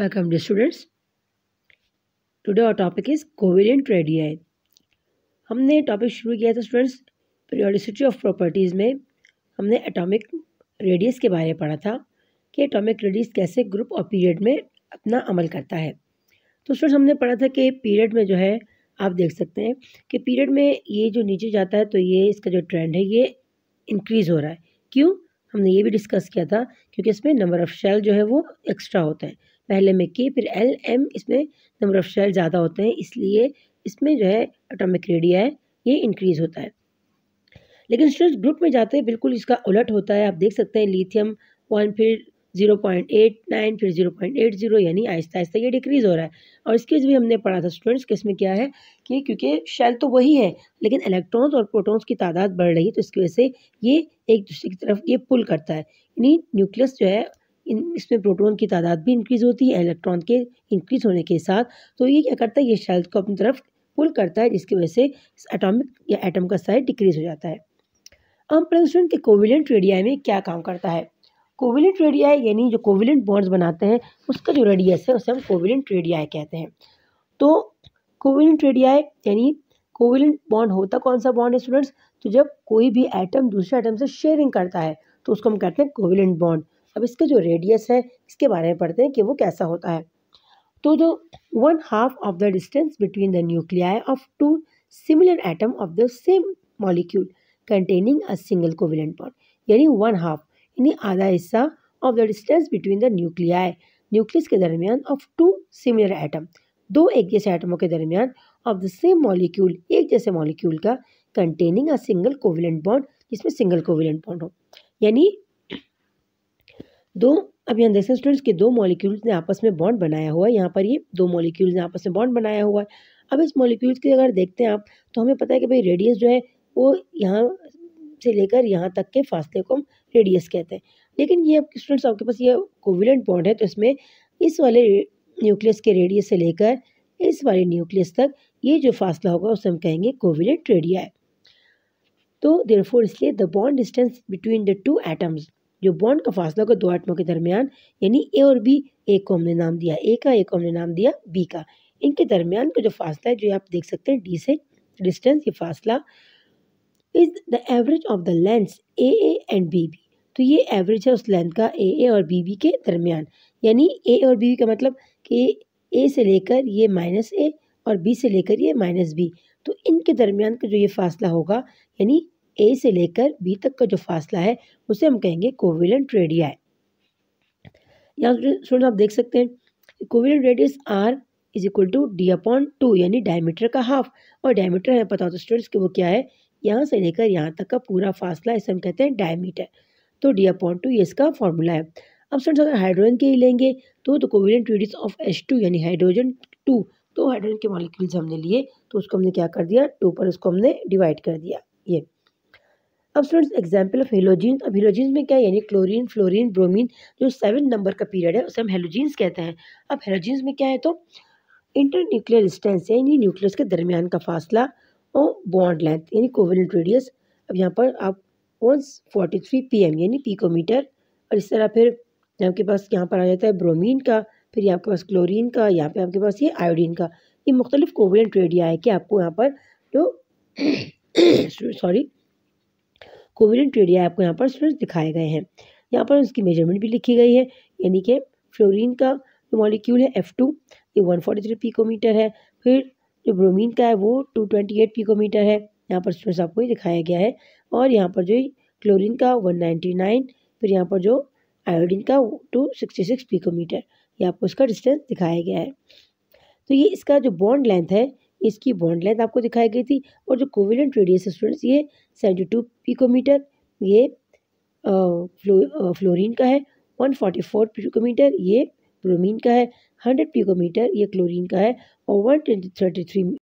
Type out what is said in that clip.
Welcome to students. Today our topic is covalent radii. हमने topic शुरू किया था स्टूडेंट्स पीरियोडिसिटी ऑफ प्रॉपर्टीज़ में हमने एटॉमिक रेडियस के बारे में पढ़ा था कि एटॉमिक रेडियस कैसे ग्रुप और पीरियड में अपना अमल करता है तो स्टूडेंट्स हमने पढ़ा था कि पीरियड में जो है आप देख सकते हैं कि पीरियड में ये जो नीचे जाता है तो ये इसका जो ट्रेंड है ये इंक्रीज़ हो रहा है क्यों हमने ये भी डिस्कस किया था क्योंकि इसमें नंबर ऑफ़ शेल जो है वो एक्स्ट्रा होता है पहले में के फिर एल एम इसमें नंबर ऑफ शेल ज़्यादा होते हैं इसलिए इसमें जो है एटॉमिक रेडिया है ये इंक्रीज़ होता है लेकिन स्टूडेंट्स ग्रुप में जाते हैं बिल्कुल इसका उलट होता है आप देख सकते हैं लिथियम वन फिर जीरो पॉइंट एट नाइन फिर जीरो पॉइंट एट जीरो यानी आहिस्ता आहिस्ता ये डिक्रीज़ हो रहा है और इसके भी हमने पढ़ा था स्टूडेंट्स कि इसमें क्या है कि क्योंकि शेल तो वही है लेकिन इलेक्ट्रॉन्स और प्रोटॉन्स की तादाद बढ़ रही है तो इसकी वजह से ये एक दूसरे की तरफ ये पुल करता है यानी न्यूक्लियस जो है इन इसमें प्रोटॉन की तादाद भी इंक्रीज़ होती है इलेक्ट्रॉन के इंक्रीज़ होने के साथ तो ये क्या करता है ये शेल्थ को अपनी तरफ पुल करता है जिसकी वजह से एटॉमिक या एटम का साइज डिक्रीज़ हो जाता है अम्परेशन के कोविलेंट रेडियाई में क्या काम करता है कोविलेंट रेडियाई यानी जो कोविलेंट बॉन्ड्स बनाते हैं उसका जो रेडियस है उसे हम कोविलेंट रेडियाई कहते हैं तो कोविलेंट रेडियाई यानी कोविलेंट बॉन्ड होता कौन सा बॉन्ड है स्टूडेंट्स तो जब कोई भी एटम दूसरे एटम से शेयरिंग करता है तो उसको हम कहते हैं कोविलेंट बॉन्ड अब इसका जो रेडियस है इसके बारे में पढ़ते हैं कि वो कैसा होता है तो जो one half of the distance between the nuclei of two similar atom of the same molecule containing a single covalent bond यानी वन हाफ यानी आधा हिस्सा of the distance between the nuclei nucleus के दरमियान ऑफ टू सिमिलर एटम दो एक जैसे एटमों के दरमियान ऑफ द सेम मॉलिक्यूल एक जैसे मॉलिक्यूल का containing a single covalent bond जिसमें सिंगल कोविलेंट बॉन्ड हो यानी दो अब यहाँ हैं स्टूडेंट्स के दो मॉलिक्यूल्स ने आपस में बॉन्ड बनाया हुआ है यहाँ पर ये दो मॉलिक्यूल्स ने आपस में बॉन्ड बनाया हुआ है अब इस मॉलिक्यूल्स की अगर देखते हैं आप तो हमें पता है कि भाई रेडियस जो है वो यहाँ से लेकर यहाँ तक के फासले को हम रेडियस कहते हैं लेकिन ये अब स्टूडेंट्स आपके पास ये कोविलेंट बॉन्ड है तो इसमें इस वाले न्यूक्लियस के रेडियस से लेकर इस वाले न्यूक्लियस तक ये जो फासला होगा उसे हम कहेंगे कोविलेंट रेडिया है तो देरफोर इसलिए the bond distance between the two atoms जो बॉन्ड का फासला होगा दो आटमों के दरमियान यानी ए और बी ए को हमने नाम दिया ए का ए को हमने नाम दिया बी का इनके दरमियान का जो फासला है जो आप देख सकते हैं डी से डिस्टेंस ये फासला is the average of the length A and B B तो ये एवरेज है उस लेंथ का ए ए और बी बी के दरमियान यानी ए और बी बी का मतलब कि ए से लेकर ये माइनस ए और बी से लेकर ये माइनस बी तो इनके दरमियान का जो ये फासला होगा यानी ए से लेकर बी तक का जो फासला है उसे हम कहेंगे कोविलेंट रेडिया है यहाँ स्टूडेंट आप देख सकते हैं covalent radius R is equal to D upon two यानी डायमीटर का हाफ और डायमीटर हमें पता होता है स्टूडेंट्स कि वो क्या है यहाँ से लेकर यहाँ तक का पूरा फासला इसे हम कहते हैं डायमीटर तो डी अपॉन टू ये इसका फॉर्मूला है अब स्टूडेंट्स अगर हाइड्रोजन के ही लेंगे तो the covalent radius of H two यानी हाइड्रोजन टू तो हाइड्रोजन के मॉलिक्यूल्स हमने लिए तो उसको हमने क्या कर दिया टू पर उसको हमने डिवाइड कर दिया अब स्टूडेंट्स एग्जाम्पल ऑफ हेलोजीन अब हेलोजीन्स में क्या है यानी क्लोरीन फ्लोरीन ब्रोमीन जो सेवन नंबर का पीरियड है उसे हम हेलोजीन्स कहते हैं अब हेलोजीन्स में क्या है तो इंटर न्यूक्लियर डिस्टेंस यानी न्यूक्लियस के दरमियान का फासला और बॉन्ड लेंथ यानी कोवेलेंट रेडियस अब यहाँ पर आप one forty three P M यानी पीकोमीटर और इस तरह फिर आपके पास यहाँ पर आ जाता है ब्रोमीन का फिर यहाँ आपके पास क्लोरीन का यहाँ पर आपके पास ये आयोडीन का ये मुख्तलिफ कोवेलेंट रेडिया है कि आपको यहाँ पर जो सॉरी कोविडेंट ट्रेडिया आपको यहाँ पर स्टूडेंट्स दिखाए गए हैं यहाँ पर उसकी मेजरमेंट भी लिखी गई है यानी कि फ्लोरिन का जो मॉलिक्यूल है एफ टू ये वन फोर्टी थ्री पीकोमीटर है फिर जो ब्रोमीन का है वो टू ट्वेंटी एट पीकोमीटर है यहाँ पर स्टूडेंट्स आपको ये दिखाया गया है और यहाँ पर जो क्लोरिन का वन नाइन्टी नाइन फिर यहाँ पर जो आयोडीन का टू सिक्सटी सिक्स पीकोमीटर ये आपको इसका डिस्टेंस दिखाया गया है तो ये इसका जो बॉन्ड लेंथ है इसकी बॉन्ड लेंथ आपको दिखाई गई थी और जो कोविलेंट रेडियस स्टूडेंट्स ये सेवेंटी टू पिकोमीटर ये फ्लो का है वन फोर्टी फोर पिकोमीटर ये ब्रोमीन का है हंड्रेड पिकोमीटर ये क्लोरीन का है और वन ट्वेंटी थर्टी थ्री